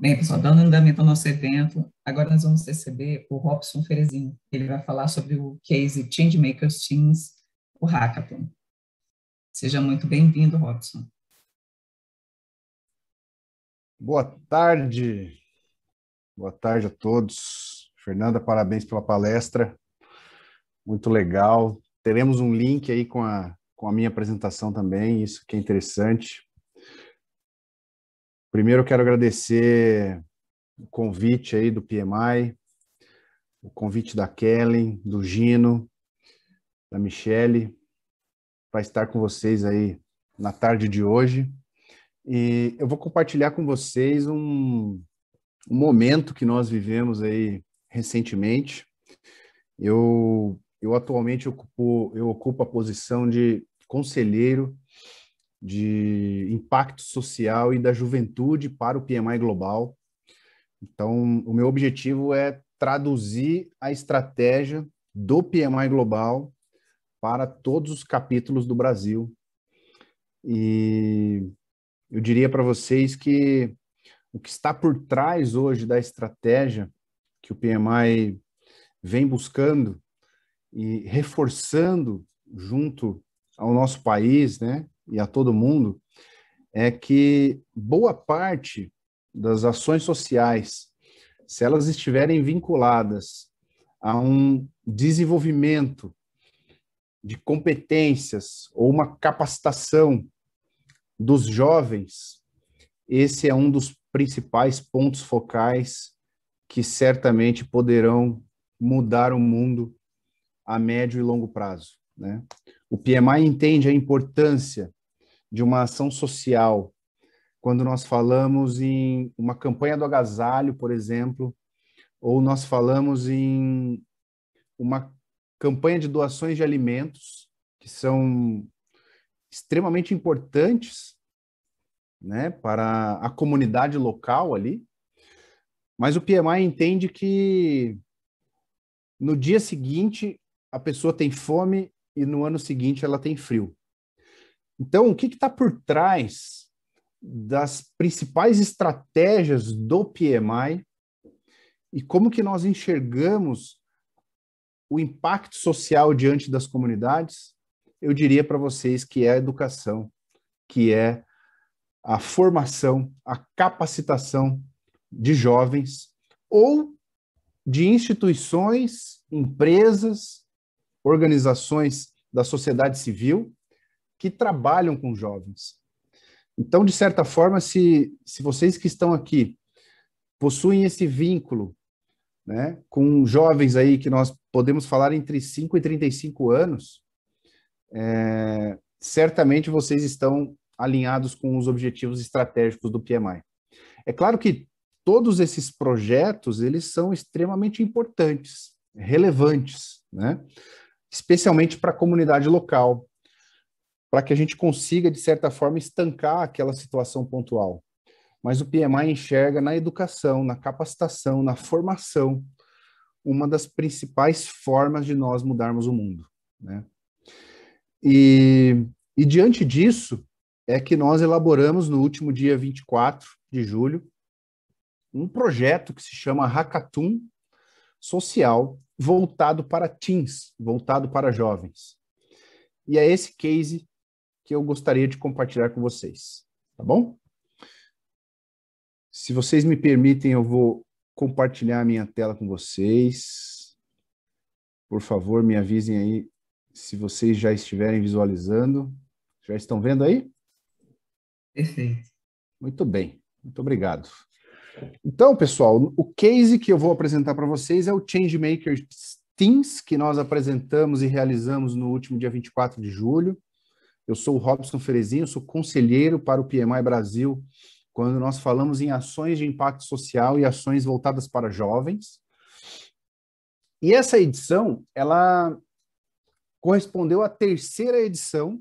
Bem, pessoal, dando andamento ao nosso evento, agora nós vamos receber o Robson Ferezinho. Ele vai falar sobre o case Changemakers Teams, o Hackathon. Seja muito bem-vindo, Robson. Boa tarde. Boa tarde a todos. Fernanda, parabéns pela palestra. Muito legal. Teremos um link aí com a, com a minha apresentação também, isso que é interessante. Primeiro, eu quero agradecer o convite aí do PMI, o convite da Kellen, do Gino, da Michele, para estar com vocês aí na tarde de hoje. E eu vou compartilhar com vocês um, um momento que nós vivemos aí recentemente. Eu, eu atualmente ocupo, eu ocupo a posição de conselheiro de impacto social e da juventude para o PMI global. Então, o meu objetivo é traduzir a estratégia do PMI global para todos os capítulos do Brasil. E eu diria para vocês que o que está por trás hoje da estratégia que o PMI vem buscando e reforçando junto ao nosso país, né, e a todo mundo é que boa parte das ações sociais, se elas estiverem vinculadas a um desenvolvimento de competências ou uma capacitação dos jovens, esse é um dos principais pontos focais que certamente poderão mudar o mundo a médio e longo prazo. Né? O PMI entende a importância de uma ação social. Quando nós falamos em uma campanha do agasalho, por exemplo, ou nós falamos em uma campanha de doações de alimentos, que são extremamente importantes né, para a comunidade local ali. Mas o PMI entende que no dia seguinte a pessoa tem fome e no ano seguinte ela tem frio. Então, o que está por trás das principais estratégias do PMI e como que nós enxergamos o impacto social diante das comunidades? Eu diria para vocês que é a educação, que é a formação, a capacitação de jovens ou de instituições, empresas, organizações da sociedade civil que trabalham com jovens. Então, de certa forma, se, se vocês que estão aqui possuem esse vínculo né, com jovens aí que nós podemos falar entre 5 e 35 anos, é, certamente vocês estão alinhados com os objetivos estratégicos do PMI. É claro que todos esses projetos eles são extremamente importantes, relevantes, né? especialmente para a comunidade local, para que a gente consiga, de certa forma, estancar aquela situação pontual. Mas o PMI enxerga na educação, na capacitação, na formação, uma das principais formas de nós mudarmos o mundo. Né? E, e diante disso, é que nós elaboramos no último dia 24 de julho um projeto que se chama Hackathon Social, voltado para teens, voltado para jovens. E é esse case que eu gostaria de compartilhar com vocês, tá bom? Se vocês me permitem, eu vou compartilhar a minha tela com vocês. Por favor, me avisem aí se vocês já estiverem visualizando. Já estão vendo aí? Perfeito. Muito bem, muito obrigado. Então, pessoal, o case que eu vou apresentar para vocês é o Changemaker Teams, que nós apresentamos e realizamos no último dia 24 de julho. Eu sou o Robson Ferezinho, sou conselheiro para o PMI Brasil, quando nós falamos em ações de impacto social e ações voltadas para jovens. E essa edição, ela correspondeu à terceira edição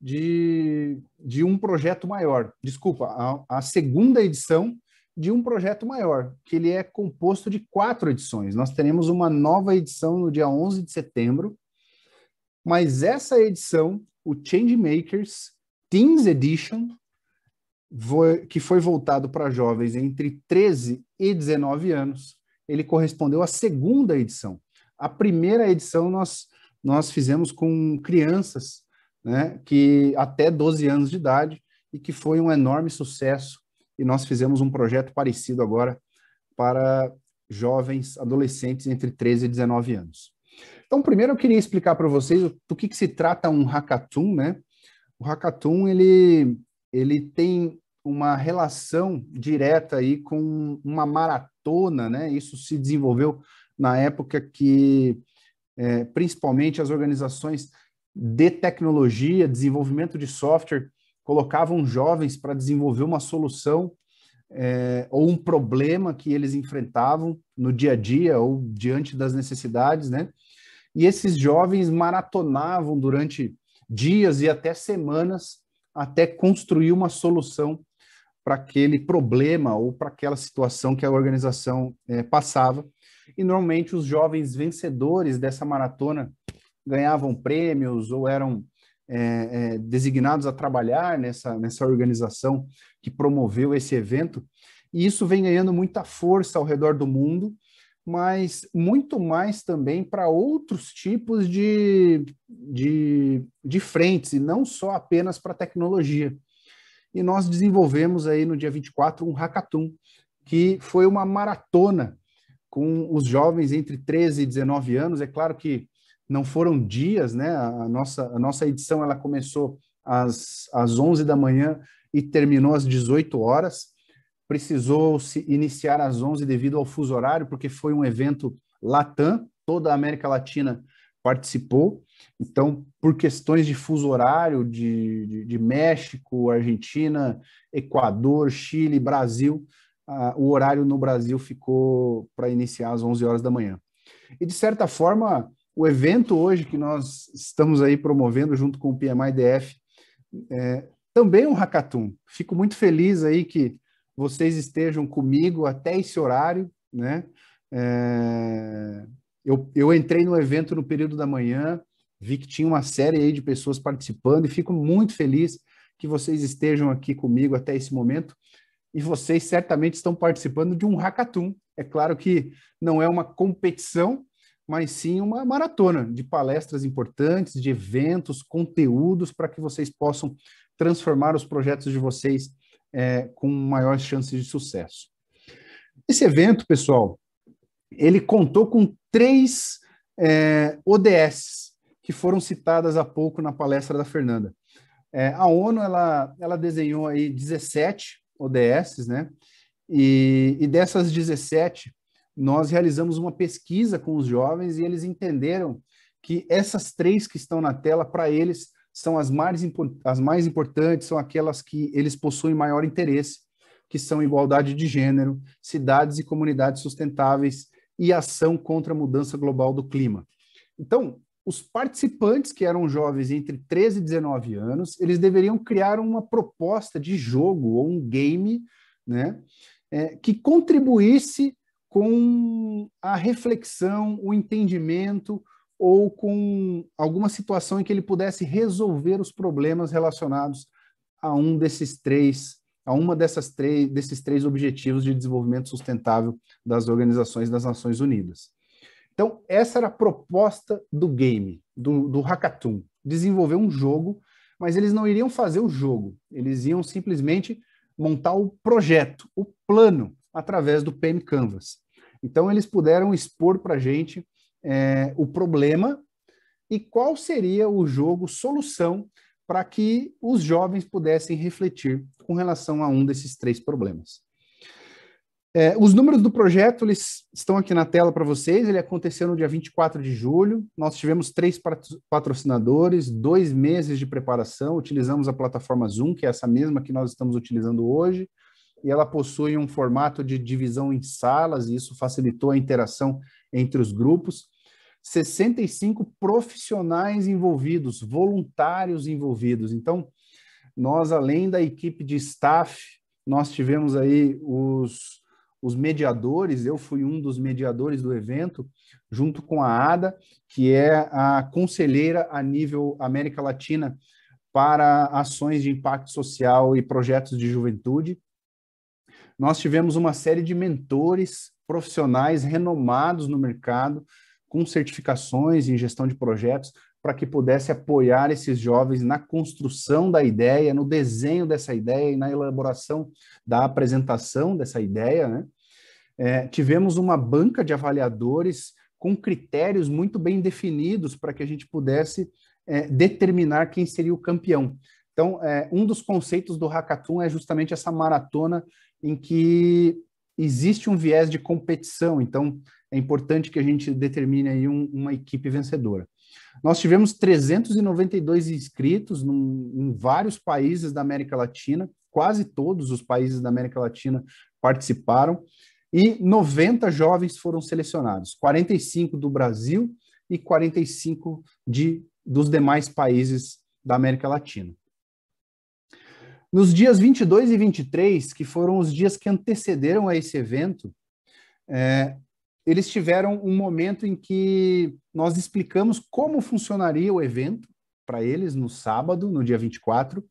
de, de um projeto maior. Desculpa, a, a segunda edição de um projeto maior, que ele é composto de quatro edições. Nós teremos uma nova edição no dia 11 de setembro, mas essa edição, o Changemakers Teens Edition, que foi voltado para jovens entre 13 e 19 anos, ele correspondeu à segunda edição. A primeira edição nós, nós fizemos com crianças, né, que até 12 anos de idade, e que foi um enorme sucesso. E nós fizemos um projeto parecido agora para jovens, adolescentes entre 13 e 19 anos. Então, primeiro eu queria explicar para vocês do que, que, se trata um hackathon, né? O hackathon ele, ele tem uma relação direta aí com uma maratona, né? Isso se desenvolveu na época que é, principalmente as organizações de tecnologia, desenvolvimento de software, colocavam jovens para desenvolver uma solução é, ou um problema que eles enfrentavam no dia a dia ou diante das necessidades, né? e esses jovens maratonavam durante dias e até semanas até construir uma solução para aquele problema ou para aquela situação que a organização é, passava. E normalmente os jovens vencedores dessa maratona ganhavam prêmios ou eram é, é, designados a trabalhar nessa, nessa organização que promoveu esse evento. E isso vem ganhando muita força ao redor do mundo mas muito mais também para outros tipos de, de, de frentes, e não só apenas para tecnologia. E nós desenvolvemos aí no dia 24 um hackathon, que foi uma maratona com os jovens entre 13 e 19 anos. É claro que não foram dias, né? A nossa, a nossa edição ela começou às, às 11 da manhã e terminou às 18 horas precisou se iniciar às 11 devido ao fuso horário, porque foi um evento Latam, toda a América Latina participou. Então, por questões de fuso horário, de, de, de México, Argentina, Equador, Chile, Brasil, o horário no Brasil ficou para iniciar às 11 horas da manhã. E, de certa forma, o evento hoje que nós estamos aí promovendo junto com o PMI DF é também um hackathon. Fico muito feliz aí que vocês estejam comigo até esse horário, né? É... Eu, eu entrei no evento no período da manhã, vi que tinha uma série aí de pessoas participando e fico muito feliz que vocês estejam aqui comigo até esse momento. E vocês certamente estão participando de um hackathon. É claro que não é uma competição, mas sim uma maratona de palestras importantes, de eventos, conteúdos para que vocês possam transformar os projetos de vocês é, com maiores chances de sucesso. Esse evento, pessoal, ele contou com três é, ODS que foram citadas há pouco na palestra da Fernanda. É, a ONU ela, ela desenhou aí 17 ODS, né? E, e dessas 17, nós realizamos uma pesquisa com os jovens e eles entenderam que essas três que estão na tela, para eles, são as mais, as mais importantes, são aquelas que eles possuem maior interesse, que são igualdade de gênero, cidades e comunidades sustentáveis e ação contra a mudança global do clima. Então, os participantes que eram jovens entre 13 e 19 anos, eles deveriam criar uma proposta de jogo ou um game, né, é, que contribuísse com a reflexão, o entendimento, ou com alguma situação em que ele pudesse resolver os problemas relacionados a um desses três, a uma dessas três, desses três objetivos de desenvolvimento sustentável das organizações das Nações Unidas. Então, essa era a proposta do game, do, do hackathon, desenvolver um jogo, mas eles não iriam fazer o jogo, eles iam simplesmente montar o projeto, o plano, através do PM Canvas. Então, eles puderam expor para a gente é, o problema e qual seria o jogo solução para que os jovens pudessem refletir com relação a um desses três problemas. É, os números do projeto eles estão aqui na tela para vocês. Ele aconteceu no dia 24 de julho. Nós tivemos três patrocinadores, dois meses de preparação. Utilizamos a plataforma Zoom, que é essa mesma que nós estamos utilizando hoje, e ela possui um formato de divisão em salas, e isso facilitou a interação entre os grupos, 65 profissionais envolvidos, voluntários envolvidos. Então, nós, além da equipe de staff, nós tivemos aí os, os mediadores, eu fui um dos mediadores do evento, junto com a Ada, que é a conselheira a nível América Latina para ações de impacto social e projetos de juventude. Nós tivemos uma série de mentores profissionais renomados no mercado, com certificações em gestão de projetos, para que pudesse apoiar esses jovens na construção da ideia, no desenho dessa ideia e na elaboração da apresentação dessa ideia. Né? É, tivemos uma banca de avaliadores com critérios muito bem definidos para que a gente pudesse é, determinar quem seria o campeão. Então, é, um dos conceitos do Hackathon é justamente essa maratona em que existe um viés de competição, então é importante que a gente determine aí um, uma equipe vencedora. Nós tivemos 392 inscritos num, em vários países da América Latina, quase todos os países da América Latina participaram, e 90 jovens foram selecionados, 45 do Brasil e 45 de, dos demais países da América Latina. Nos dias 22 e 23, que foram os dias que antecederam a esse evento, é, eles tiveram um momento em que nós explicamos como funcionaria o evento para eles no sábado, no dia 24.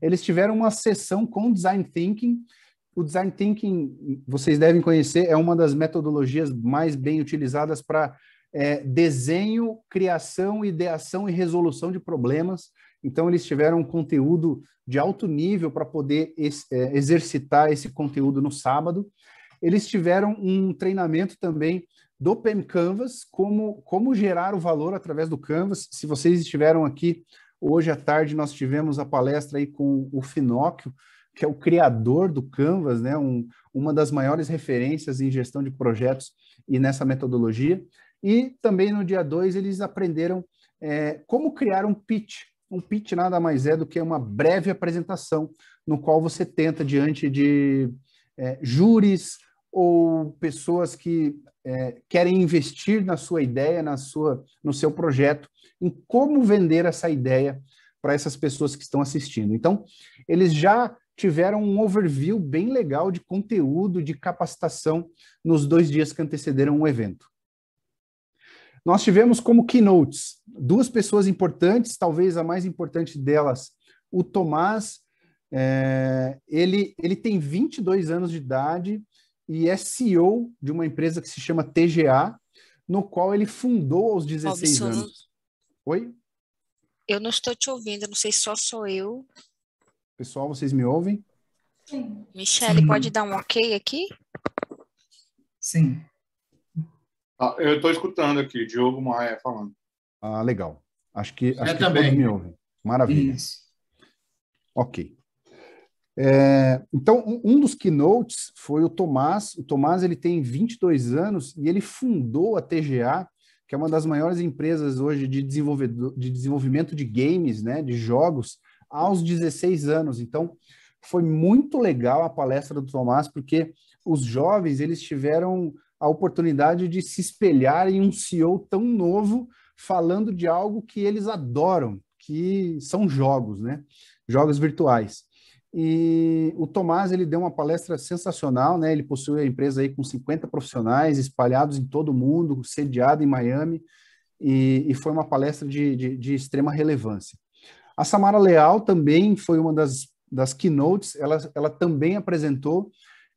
Eles tiveram uma sessão com design thinking. O design thinking, vocês devem conhecer, é uma das metodologias mais bem utilizadas para é, desenho, criação, ideação e resolução de problemas. Então, eles tiveram um conteúdo de alto nível para poder ex é, exercitar esse conteúdo no sábado. Eles tiveram um treinamento também do PEM Canvas, como, como gerar o valor através do Canvas. Se vocês estiveram aqui hoje à tarde, nós tivemos a palestra aí com o Finóquio, que é o criador do Canvas, né? Um, uma das maiores referências em gestão de projetos e nessa metodologia. E também no dia 2 eles aprenderam é, como criar um pitch, um pitch nada mais é do que uma breve apresentação no qual você tenta, diante de é, júris ou pessoas que é, querem investir na sua ideia, na sua, no seu projeto, em como vender essa ideia para essas pessoas que estão assistindo. Então, eles já tiveram um overview bem legal de conteúdo, de capacitação nos dois dias que antecederam o evento. Nós tivemos como keynotes duas pessoas importantes, talvez a mais importante delas, o Tomás. É, ele, ele tem 22 anos de idade e é CEO de uma empresa que se chama TGA, no qual ele fundou aos 16 Robson, anos. Oi? Eu não estou te ouvindo, não sei se só sou eu. Pessoal, vocês me ouvem? Sim. Michele, Sim. pode dar um ok aqui? Sim. Ah, eu estou escutando aqui, Diogo Maia falando. Ah, legal. Acho que, acho que também. me ouvem. Maravilha. Isso. Ok. É, então, um dos keynotes foi o Tomás. O Tomás ele tem 22 anos e ele fundou a TGA, que é uma das maiores empresas hoje de, desenvolvedor, de desenvolvimento de games, né, de jogos, aos 16 anos. Então, foi muito legal a palestra do Tomás, porque os jovens eles tiveram a oportunidade de se espelhar em um CEO tão novo falando de algo que eles adoram, que são jogos, né? Jogos virtuais. E o Tomás, ele deu uma palestra sensacional, né? Ele possui a empresa aí com 50 profissionais espalhados em todo o mundo, sediada em Miami, e, e foi uma palestra de, de, de, extrema relevância. A Samara Leal também foi uma das, das keynotes, ela, ela também apresentou,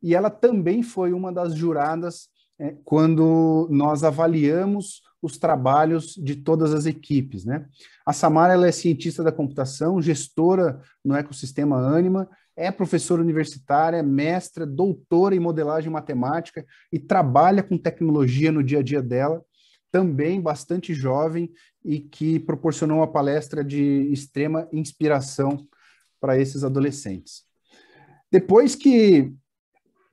e ela também foi uma das juradas é, quando nós avaliamos os trabalhos de todas as equipes. Né? A Samara ela é cientista da computação, gestora no ecossistema Anima, é professora universitária, mestra, doutora em modelagem matemática e trabalha com tecnologia no dia a dia dela, também bastante jovem e que proporcionou uma palestra de extrema inspiração para esses adolescentes. Depois que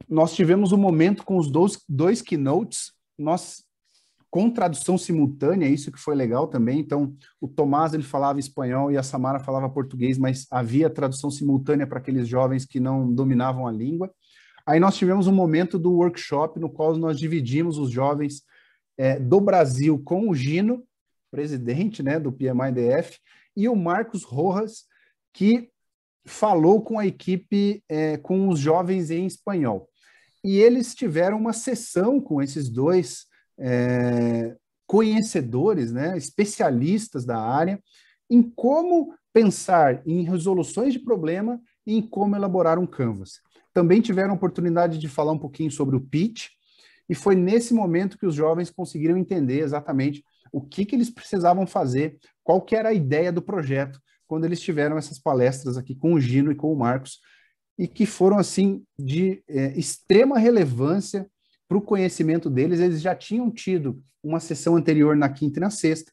nós tivemos um momento com os dois, dois keynotes, nós com tradução simultânea, isso que foi legal também. Então, o Tomás ele falava espanhol e a Samara falava português, mas havia tradução simultânea para aqueles jovens que não dominavam a língua. Aí nós tivemos um momento do workshop no qual nós dividimos os jovens é, do Brasil com o Gino, presidente né, do PMIDF, e o Marcos Rojas, que falou com a equipe, é, com os jovens em espanhol e eles tiveram uma sessão com esses dois é, conhecedores, né, especialistas da área, em como pensar em resoluções de problema e em como elaborar um canvas. Também tiveram oportunidade de falar um pouquinho sobre o pitch, e foi nesse momento que os jovens conseguiram entender exatamente o que, que eles precisavam fazer, qual que era a ideia do projeto, quando eles tiveram essas palestras aqui com o Gino e com o Marcos, e que foram assim de é, extrema relevância para o conhecimento deles. Eles já tinham tido uma sessão anterior na quinta e na sexta,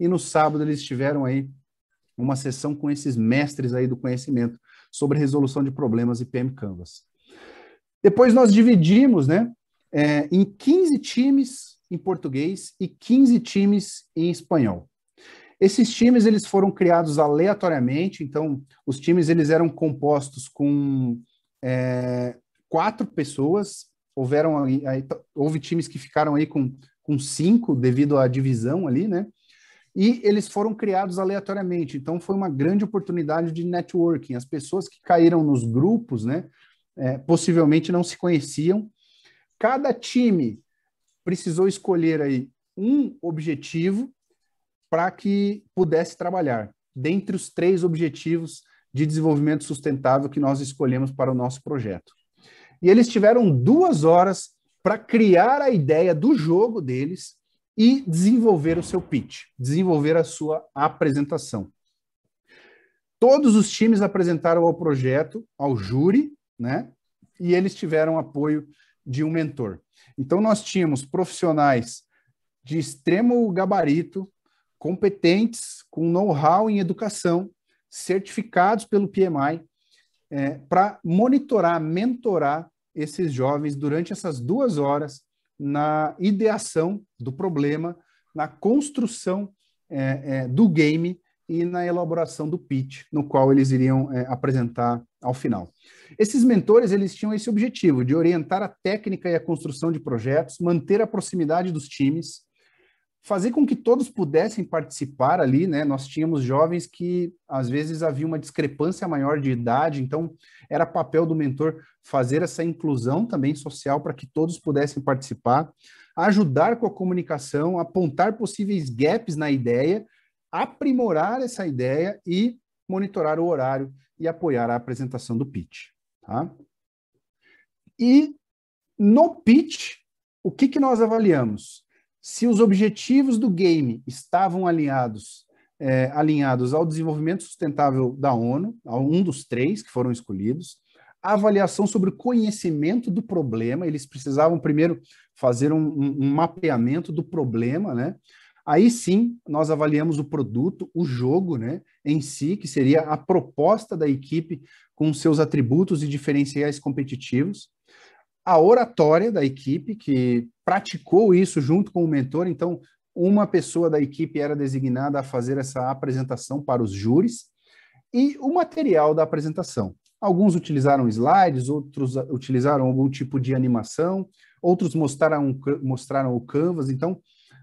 e no sábado eles tiveram aí uma sessão com esses mestres aí do conhecimento sobre resolução de problemas e PM Canvas. Depois nós dividimos, né, é, em 15 times em português e 15 times em espanhol. Esses times eles foram criados aleatoriamente, então os times eles eram compostos com é, quatro pessoas, houveram aí, houve times que ficaram aí com, com cinco devido à divisão ali, né? E eles foram criados aleatoriamente, então foi uma grande oportunidade de networking. As pessoas que caíram nos grupos, né, é, possivelmente não se conheciam. Cada time precisou escolher aí um objetivo para que pudesse trabalhar, dentre os três objetivos de desenvolvimento sustentável que nós escolhemos para o nosso projeto. E eles tiveram duas horas para criar a ideia do jogo deles e desenvolver o seu pitch, desenvolver a sua apresentação. Todos os times apresentaram ao projeto, ao júri, né? E eles tiveram apoio de um mentor. Então nós tínhamos profissionais de extremo gabarito, competentes, com know-how em educação, certificados pelo PMI, é, para monitorar, mentorar esses jovens durante essas duas horas na ideação do problema, na construção é, é, do game e na elaboração do pitch, no qual eles iriam é, apresentar ao final. Esses mentores eles tinham esse objetivo de orientar a técnica e a construção de projetos, manter a proximidade dos times, fazer com que todos pudessem participar ali, né? Nós tínhamos jovens que às vezes havia uma discrepância maior de idade, então era papel do mentor fazer essa inclusão também social para que todos pudessem participar, ajudar com a comunicação, apontar possíveis gaps na ideia, aprimorar essa ideia e monitorar o horário e apoiar a apresentação do pitch, tá? E no pitch, o que que nós avaliamos? se os objetivos do game estavam alinhados, é, alinhados ao desenvolvimento sustentável da ONU, a um dos três que foram escolhidos, a avaliação sobre o conhecimento do problema, eles precisavam primeiro fazer um, um, um mapeamento do problema, né? Aí sim, nós avaliamos o produto, o jogo, né, em si, que seria a proposta da equipe com seus atributos e diferenciais competitivos, a oratória da equipe, que praticou isso junto com o mentor, então uma pessoa da equipe era designada a fazer essa apresentação para os júris e o material da apresentação. Alguns utilizaram slides, outros utilizaram algum tipo de animação, outros mostraram, mostraram o Canvas, então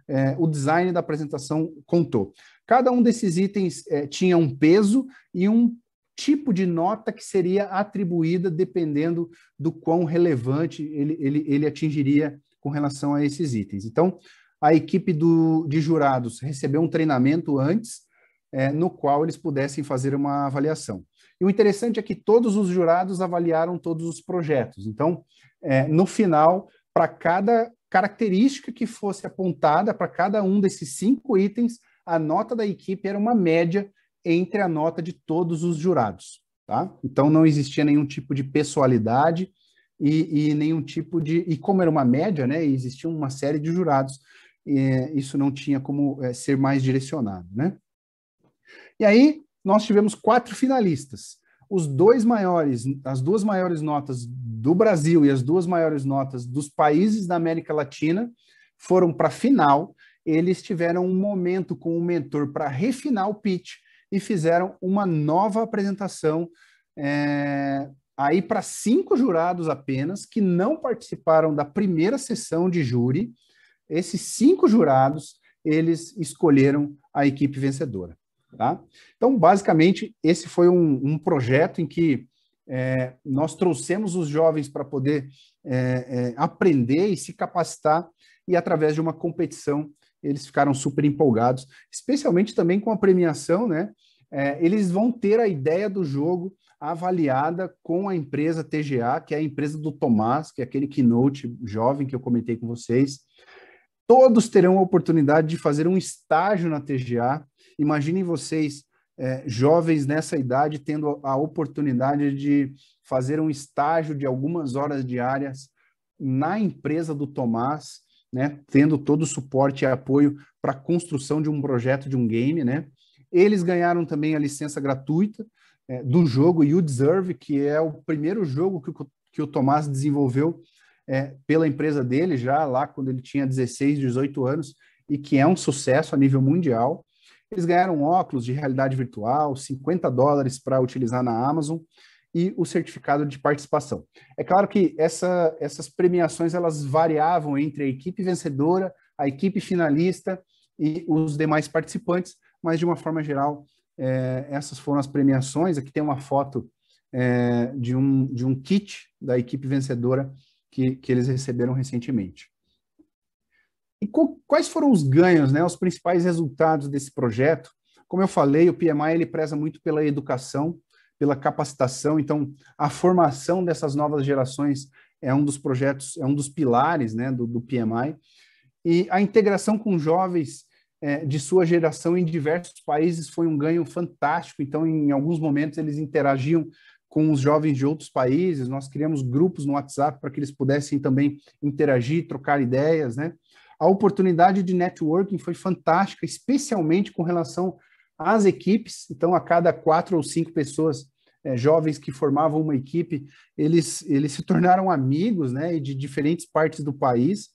é, o design da apresentação contou. Cada um desses itens é, tinha um peso e um tipo de nota que seria atribuída dependendo do quão relevante ele, ele, ele atingiria com relação a esses itens. Então, a equipe do, de jurados recebeu um treinamento antes, é, no qual eles pudessem fazer uma avaliação. E o interessante é que todos os jurados avaliaram todos os projetos. Então, é, no final, para cada característica que fosse apontada, para cada um desses cinco itens, a nota da equipe era uma média entre a nota de todos os jurados. Tá? Então, não existia nenhum tipo de pessoalidade, e, e, nenhum tipo de. E como era uma média, né, existia uma série de jurados, eh, isso não tinha como eh, ser mais direcionado. Né? E aí nós tivemos quatro finalistas. Os dois maiores, as duas maiores notas do Brasil e as duas maiores notas dos países da América Latina foram para a final. Eles tiveram um momento com o mentor para refinar o pitch e fizeram uma nova apresentação é, aí para cinco jurados apenas que não participaram da primeira sessão de júri. Esses cinco jurados, eles escolheram a equipe vencedora. Tá? Então, basicamente, esse foi um, um projeto em que é, nós trouxemos os jovens para poder é, é, aprender e se capacitar, e através de uma competição eles ficaram super empolgados, especialmente também com a premiação, né? É, eles vão ter a ideia do jogo avaliada com a empresa TGA, que é a empresa do Tomás, que é aquele keynote jovem que eu comentei com vocês. Todos terão a oportunidade de fazer um estágio na TGA. Imaginem vocês, é, jovens nessa idade, tendo a oportunidade de fazer um estágio de algumas horas diárias na empresa do Tomás, né, tendo todo o suporte e apoio para a construção de um projeto de um game, né? Eles ganharam também a licença gratuita, é, do jogo You Deserve, que é o primeiro jogo que o, que o Tomás desenvolveu é, pela empresa dele, já lá quando ele tinha 16, 18 anos, e que é um sucesso a nível mundial. Eles ganharam óculos de realidade virtual, 50 dólares para utilizar na Amazon e o certificado de participação. É claro que essa, essas premiações elas variavam entre a equipe vencedora, a equipe finalista e os demais participantes, mas de uma forma geral é, essas foram as premiações. Aqui tem uma foto é, de, um, de um kit da equipe vencedora que, que eles receberam recentemente. E co, quais foram os ganhos, né, os principais resultados desse projeto? Como eu falei, o PMI ele preza muito pela educação, pela capacitação, então a formação dessas novas gerações é um dos projetos, é um dos pilares né, do, do PMI. E a integração com jovens é, de sua geração em diversos países foi um ganho fantástico. Então, em alguns momentos, eles interagiam com os jovens de outros países. Nós criamos grupos no WhatsApp para que eles pudessem também interagir, trocar ideias, né? A oportunidade de networking foi fantástica, especialmente com relação às equipes. Então, a cada quatro ou cinco pessoas é, jovens que formavam uma equipe, eles, eles se tornaram amigos, né? de diferentes partes do país.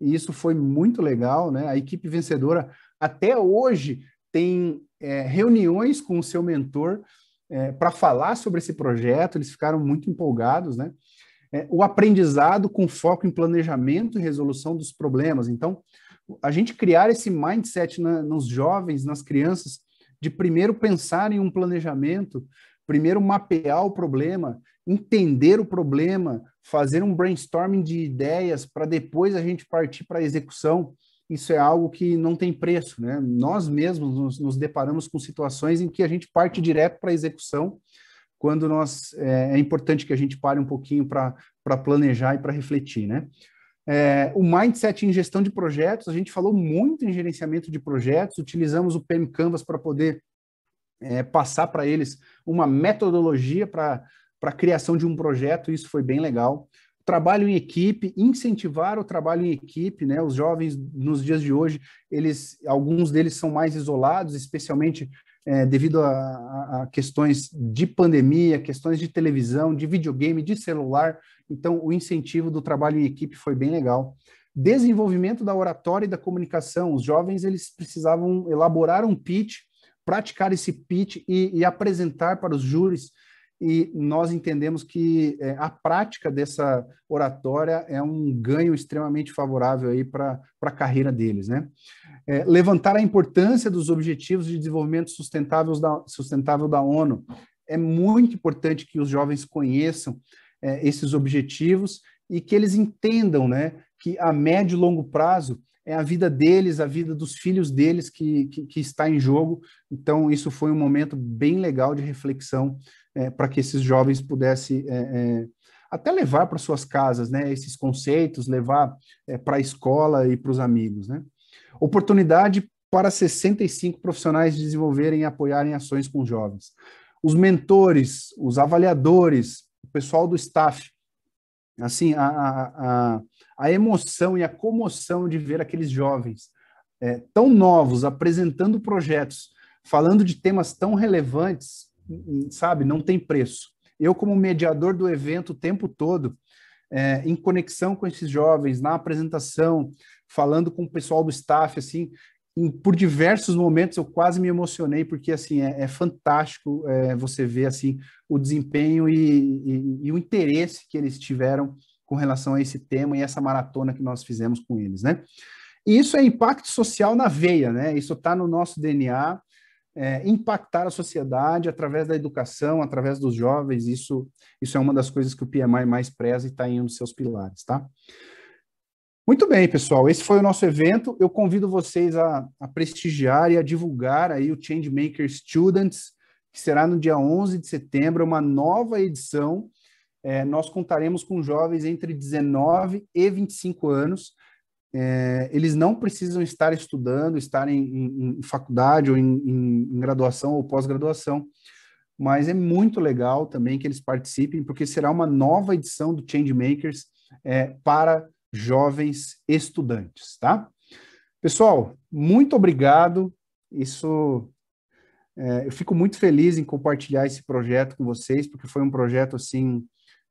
E isso foi muito legal, né? A equipe vencedora até hoje tem é, reuniões com o seu mentor é, para falar sobre esse projeto, eles ficaram muito empolgados, né? É, o aprendizado com foco em planejamento e resolução dos problemas. Então, a gente criar esse mindset na, nos jovens, nas crianças, de primeiro pensar em um planejamento, primeiro mapear o problema, entender o problema, fazer um brainstorming de ideias para depois a gente partir para a execução isso é algo que não tem preço, né? Nós mesmos nos, nos deparamos com situações em que a gente parte direto para a execução, quando nós é, é, importante que a gente pare um pouquinho para planejar e para refletir, né? É, o mindset em gestão de projetos, a gente falou muito em gerenciamento de projetos, utilizamos o PM Canvas para poder é, passar para eles uma metodologia para a criação de um projeto, isso foi bem legal trabalho em equipe, incentivar o trabalho em equipe, né? Os jovens nos dias de hoje, eles, alguns deles são mais isolados, especialmente é, devido a, a, questões de pandemia, questões de televisão, de videogame, de celular. Então, o incentivo do trabalho em equipe foi bem legal. Desenvolvimento da oratória e da comunicação. Os jovens eles precisavam elaborar um pitch, praticar esse pitch e, e apresentar para os júris e nós entendemos que é, a prática dessa oratória é um ganho extremamente favorável aí para a carreira deles, né? É, levantar a importância dos objetivos de desenvolvimento sustentável da, sustentável da ONU. É muito importante que os jovens conheçam é, esses objetivos e que eles entendam, né, que a médio e longo prazo é a vida deles, a vida dos filhos deles que, que, que está em jogo. Então, isso foi um momento bem legal de reflexão é, para que esses jovens pudessem é, é, até levar para suas casas né, esses conceitos, levar é, para a escola e para os amigos. Né? Oportunidade para 65 profissionais desenvolverem e apoiarem ações com jovens. Os mentores, os avaliadores, o pessoal do staff, assim, a, a, a, a emoção e a comoção de ver aqueles jovens é, tão novos apresentando projetos, falando de temas tão relevantes, sabe, não tem preço. Eu, como mediador do evento o tempo todo, é, em conexão com esses jovens, na apresentação, falando com o pessoal do staff, assim, em, por diversos momentos eu quase me emocionei, porque, assim, é, é fantástico é, você ver, assim, o desempenho e, e, e o interesse que eles tiveram com relação a esse tema e essa maratona que nós fizemos com eles, né? E isso é impacto social na veia, né? Isso está no nosso DNA é, impactar a sociedade através da educação, através dos jovens. Isso, isso é uma das coisas que o PMI mais preza e está em um dos seus pilares, tá? Muito bem, pessoal. Esse foi o nosso evento. Eu convido vocês a, a prestigiar e a divulgar aí o Changemaker Students, que será no dia 11 de setembro, uma nova edição. É, nós contaremos com jovens entre 19 e 25 anos é, eles não precisam estar estudando, estar em, em, em faculdade ou em, em graduação ou pós-graduação. Mas é muito legal também que eles participem, porque será uma nova edição do Changemakers é, para jovens estudantes, tá? Pessoal, muito obrigado. Isso é, eu fico muito feliz em compartilhar esse projeto com vocês, porque foi um projeto assim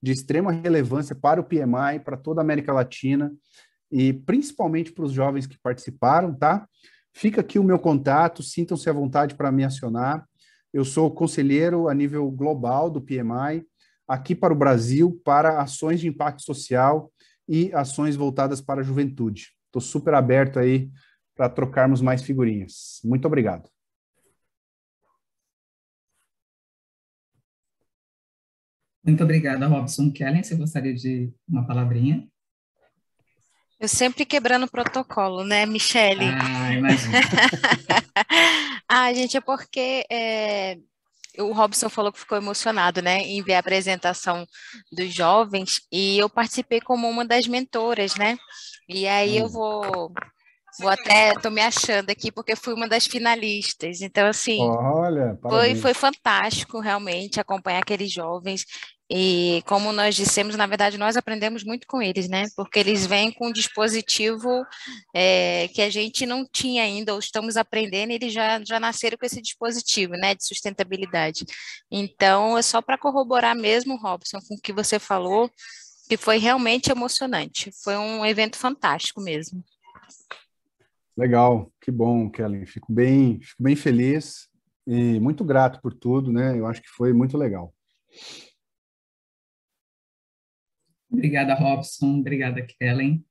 de extrema relevância para o PMI, para toda a América Latina e principalmente para os jovens que participaram, tá? Fica aqui o meu contato, sintam-se à vontade para me acionar. Eu sou conselheiro a nível global do PMI, aqui para o Brasil, para ações de impacto social e ações voltadas para a juventude. Estou super aberto aí para trocarmos mais figurinhas. Muito obrigado. Muito obrigada, Robson. Kellen, você gostaria de uma palavrinha? Eu sempre quebrando o protocolo, né, Michele? Ah, imagina. ah, gente, é porque é, o Robson falou que ficou emocionado, né, em ver a apresentação dos jovens, e eu participei como uma das mentoras, né? E aí eu hum. vou Vou até, tô me achando aqui, porque fui uma das finalistas. Então, assim, Olha, foi, foi fantástico realmente acompanhar aqueles jovens e como nós dissemos, na verdade, nós aprendemos muito com eles, né? Porque eles vêm com um dispositivo é, que a gente não tinha ainda, ou estamos aprendendo, e eles já, já nasceram com esse dispositivo, né? De sustentabilidade. Então, é só para corroborar mesmo, Robson, com o que você falou, que foi realmente emocionante. Foi um evento fantástico mesmo. Legal, que bom, Kellen. Fico bem, fico bem feliz e muito grato por tudo, né? Eu acho que foi muito legal. Obrigada, Robson. Obrigada, Kellen.